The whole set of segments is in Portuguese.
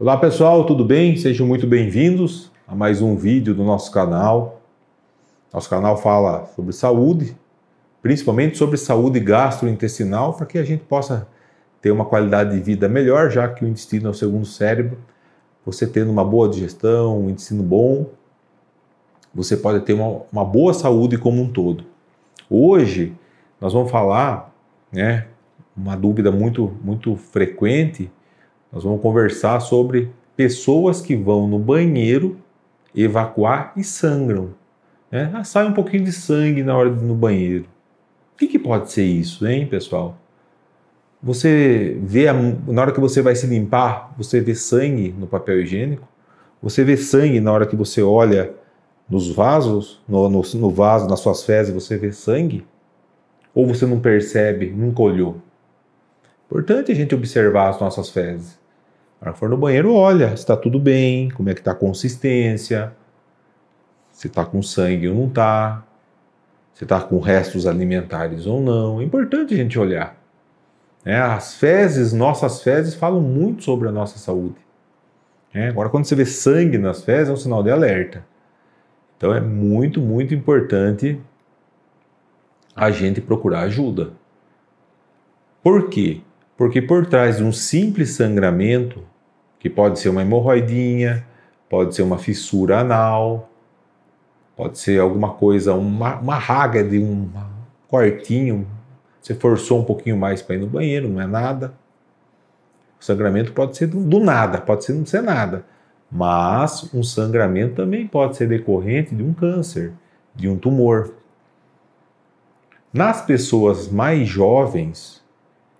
Olá pessoal, tudo bem? Sejam muito bem-vindos a mais um vídeo do nosso canal. Nosso canal fala sobre saúde, principalmente sobre saúde gastrointestinal, para que a gente possa ter uma qualidade de vida melhor, já que o intestino é o segundo cérebro. Você tendo uma boa digestão, um intestino bom, você pode ter uma, uma boa saúde como um todo. Hoje nós vamos falar, né, uma dúvida muito muito frequente nós vamos conversar sobre pessoas que vão no banheiro evacuar e sangram. Né? Ah, sai um pouquinho de sangue na hora de ir no banheiro. O que, que pode ser isso, hein, pessoal? Você vê, a, na hora que você vai se limpar, você vê sangue no papel higiênico? Você vê sangue na hora que você olha nos vasos, no, no, no vaso, nas suas fezes, você vê sangue? Ou você não percebe, nunca olhou? Importante a gente observar as nossas fezes. Na hora que for no banheiro, olha se está tudo bem, como é que está a consistência, se está com sangue ou não está, se está com restos alimentares ou não. É importante a gente olhar. É, as fezes, nossas fezes, falam muito sobre a nossa saúde. É, agora, quando você vê sangue nas fezes, é um sinal de alerta. Então, é muito, muito importante a gente procurar ajuda. Por quê? Porque por trás de um simples sangramento, que pode ser uma hemorroidinha, pode ser uma fissura anal, pode ser alguma coisa, uma, uma raga de um quartinho, você forçou um pouquinho mais para ir no banheiro, não é nada. O sangramento pode ser do, do nada, pode ser não ser nada. Mas um sangramento também pode ser decorrente de um câncer, de um tumor. Nas pessoas mais jovens,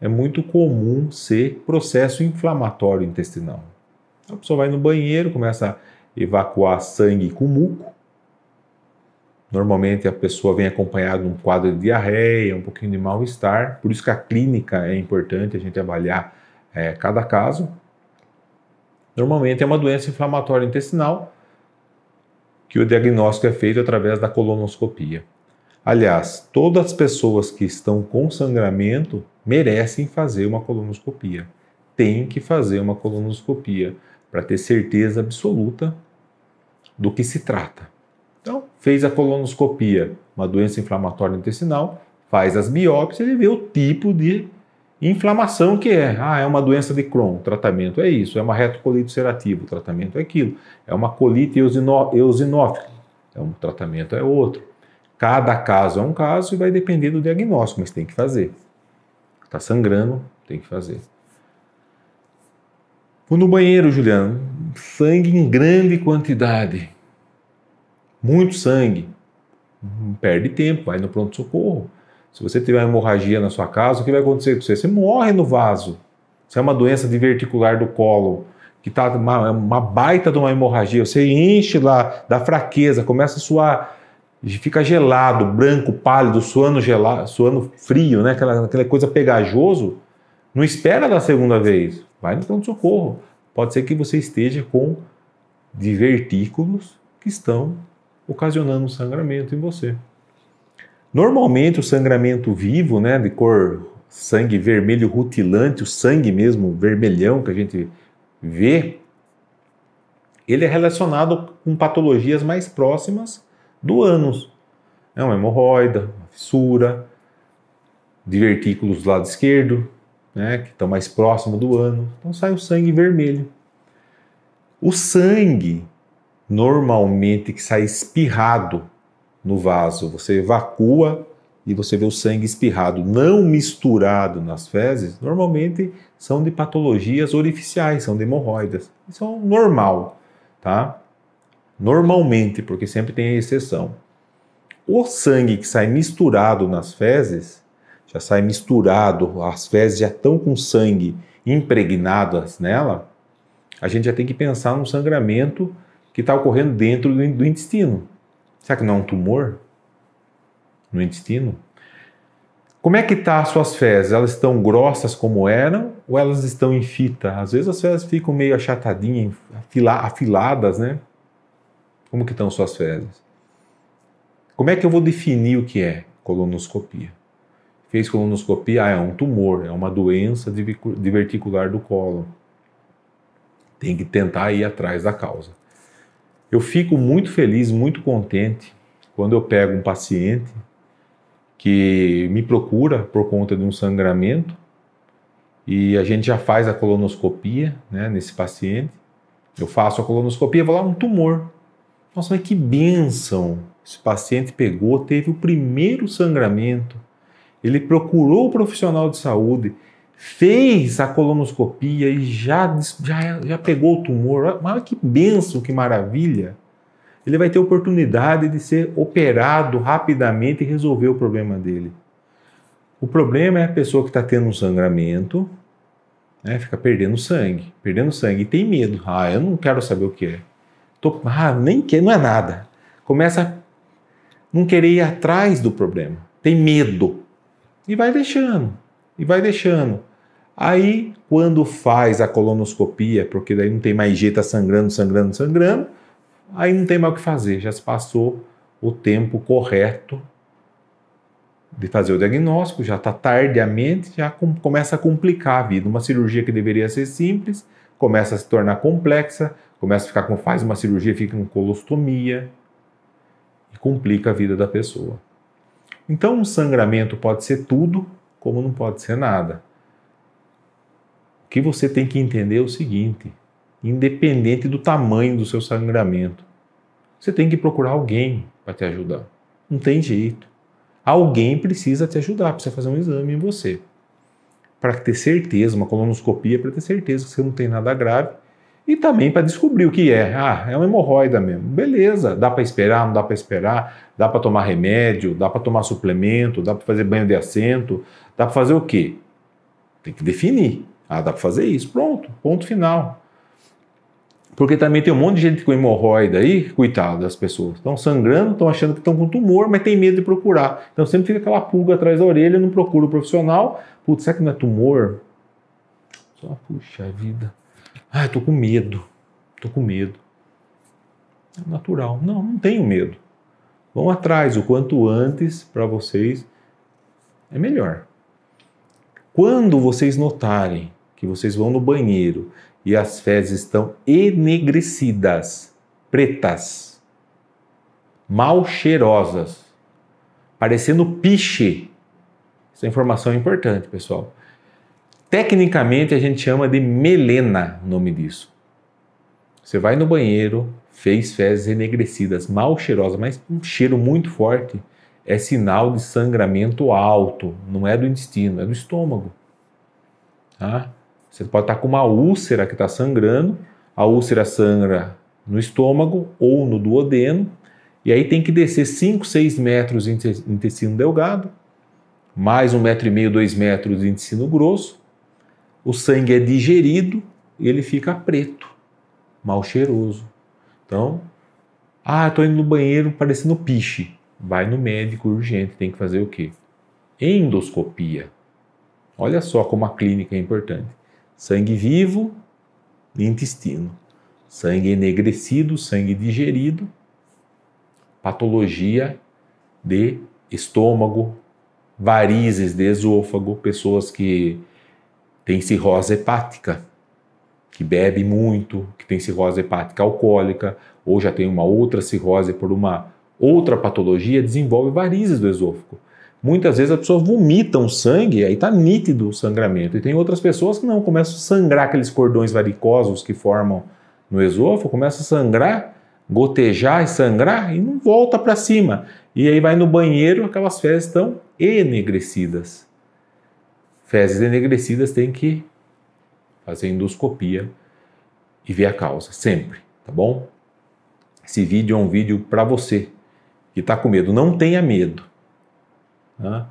é muito comum ser processo inflamatório intestinal. A pessoa vai no banheiro, começa a evacuar sangue com muco. Normalmente a pessoa vem acompanhada de um quadro de diarreia, um pouquinho de mal-estar, por isso que a clínica é importante a gente avaliar é, cada caso. Normalmente é uma doença inflamatória intestinal que o diagnóstico é feito através da colonoscopia. Aliás, todas as pessoas que estão com sangramento merecem fazer uma colonoscopia. Tem que fazer uma colonoscopia para ter certeza absoluta do que se trata. Então, fez a colonoscopia, uma doença inflamatória intestinal, faz as biópsias e vê o tipo de inflamação que é. Ah, é uma doença de Crohn, o tratamento é isso. É uma retocolite ulcerativa, o tratamento é aquilo. É uma colite eosinófila, é um tratamento é outro. Cada caso é um caso e vai depender do diagnóstico, mas tem que fazer. Está sangrando, tem que fazer. Fui no banheiro, Juliano. Sangue em grande quantidade. Muito sangue. Hum, perde tempo, vai no pronto-socorro. Se você tiver uma hemorragia na sua casa, o que vai acontecer com você? Você morre no vaso. Se é uma doença diverticular do colo, que está uma, uma baita de uma hemorragia, você enche lá da fraqueza, começa a suar fica gelado, branco, pálido, suando, gelado, suando frio, né? Aquela, aquela coisa pegajoso, não espera da segunda vez. Vai no pronto-socorro. Pode ser que você esteja com divertículos que estão ocasionando sangramento em você. Normalmente o sangramento vivo, né, de cor sangue vermelho rutilante, o sangue mesmo vermelhão que a gente vê, ele é relacionado com patologias mais próximas do ânus. É uma hemorroida, uma fissura, divertículos do lado esquerdo, né, que estão mais próximo do ânus. Então sai o sangue vermelho. O sangue, normalmente, que sai espirrado no vaso, você evacua e você vê o sangue espirrado, não misturado nas fezes, normalmente são de patologias orificiais, são de hemorroidas. Isso é normal, tá? normalmente, porque sempre tem exceção. O sangue que sai misturado nas fezes, já sai misturado, as fezes já estão com sangue impregnadas nela, a gente já tem que pensar no sangramento que está ocorrendo dentro do intestino. Será que não é um tumor no intestino? Como é que tá as suas fezes? Elas estão grossas como eram ou elas estão em fita? Às vezes as fezes ficam meio achatadinhas, afiladas, né? Como que estão suas fezes? Como é que eu vou definir o que é colonoscopia? Fez colonoscopia, ah, é um tumor, é uma doença diverticular do colo. Tem que tentar ir atrás da causa. Eu fico muito feliz, muito contente quando eu pego um paciente que me procura por conta de um sangramento e a gente já faz a colonoscopia né, nesse paciente. Eu faço a colonoscopia e vou lá um tumor. Nossa, mas que bênção! Esse paciente pegou, teve o primeiro sangramento, ele procurou o profissional de saúde, fez a colonoscopia e já, já, já pegou o tumor. Mas que benção, que maravilha! Ele vai ter oportunidade de ser operado rapidamente e resolver o problema dele. O problema é a pessoa que está tendo um sangramento, né, fica perdendo sangue, perdendo sangue e tem medo. Ah, eu não quero saber o que é. Tô, ah, nem que não é nada. Começa a não querer ir atrás do problema. Tem medo. E vai deixando. E vai deixando. Aí, quando faz a colonoscopia, porque daí não tem mais jeito, tá sangrando, sangrando, sangrando, aí não tem mais o que fazer, já se passou o tempo correto de fazer o diagnóstico, já está tardiamente, já com, começa a complicar a vida. Uma cirurgia que deveria ser simples começa a se tornar complexa, começa a ficar com, faz uma cirurgia, fica com colostomia e complica a vida da pessoa. Então, um sangramento pode ser tudo, como não pode ser nada. O que você tem que entender é o seguinte: independente do tamanho do seu sangramento, você tem que procurar alguém para te ajudar. Não tem jeito. Alguém precisa te ajudar, precisa fazer um exame em você. Para ter certeza, uma colonoscopia, para ter certeza que você não tem nada grave e também para descobrir o que é. Ah, é uma hemorroida mesmo. Beleza, dá para esperar, não dá para esperar, dá para tomar remédio, dá para tomar suplemento, dá para fazer banho de assento, dá para fazer o quê? Tem que definir. Ah, dá para fazer isso. Pronto, ponto final. Porque também tem um monte de gente com hemorroida aí, coitado das pessoas. Estão sangrando, estão achando que estão com tumor, mas tem medo de procurar. Então sempre fica aquela pulga atrás da orelha, não procura o profissional. Putz, será que não é tumor? Só, puxa vida. Ah, estou com medo, estou com medo. É natural. Não, não tenho medo. Vão atrás, o quanto antes para vocês é melhor. Quando vocês notarem que vocês vão no banheiro e as fezes estão enegrecidas, pretas, mal cheirosas, parecendo piche, essa informação é importante, pessoal. Tecnicamente a gente chama de melena o nome disso. Você vai no banheiro, fez fezes enegrecidas, mal cheirosas, mas um cheiro muito forte, é sinal de sangramento alto, não é do intestino, é do estômago. Tá? Você pode estar com uma úlcera que está sangrando, a úlcera sangra no estômago ou no duodeno, e aí tem que descer 5, 6 metros de intestino delgado, mais um metro e meio, dois metros de intestino grosso, o sangue é digerido e ele fica preto, mal cheiroso. Então, ah, estou indo no banheiro parecendo piche. Vai no médico urgente, tem que fazer o quê? Endoscopia. Olha só como a clínica é importante. Sangue vivo, intestino. Sangue enegrecido, sangue digerido, patologia de estômago, varizes de esôfago, pessoas que tem cirrose hepática, que bebe muito, que tem cirrose hepática alcoólica, ou já tem uma outra cirrose por uma outra patologia, desenvolve varizes do esôfago. Muitas vezes a pessoa vomita um sangue, aí está nítido o sangramento. E tem outras pessoas que não, começam a sangrar aqueles cordões varicosos que formam no esôfago, começa a sangrar, gotejar e sangrar e não volta para cima. E aí vai no banheiro, aquelas fezes estão enegrecidas fezes enegrecidas tem que fazer endoscopia e ver a causa, sempre, tá bom? Esse vídeo é um vídeo para você que está com medo. Não tenha medo. Tá?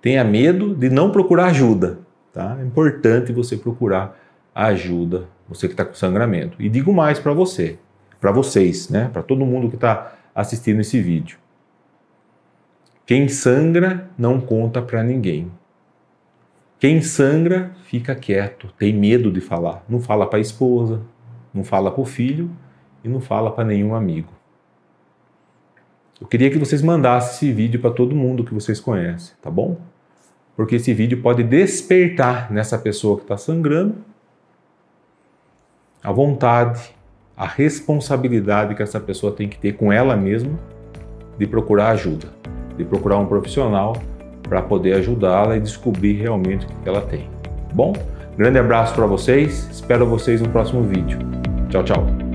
Tenha medo de não procurar ajuda. Tá? É importante você procurar ajuda, você que está com sangramento. E digo mais para você, para vocês, né? para todo mundo que está assistindo esse vídeo. Quem sangra não conta para ninguém. Quem sangra fica quieto, tem medo de falar. Não fala para a esposa, não fala para o filho e não fala para nenhum amigo. Eu queria que vocês mandassem esse vídeo para todo mundo que vocês conhecem, tá bom? Porque esse vídeo pode despertar nessa pessoa que está sangrando a vontade, a responsabilidade que essa pessoa tem que ter com ela mesma de procurar ajuda, de procurar um profissional para poder ajudá-la e descobrir realmente o que ela tem. Bom, grande abraço para vocês, espero vocês no próximo vídeo. Tchau, tchau!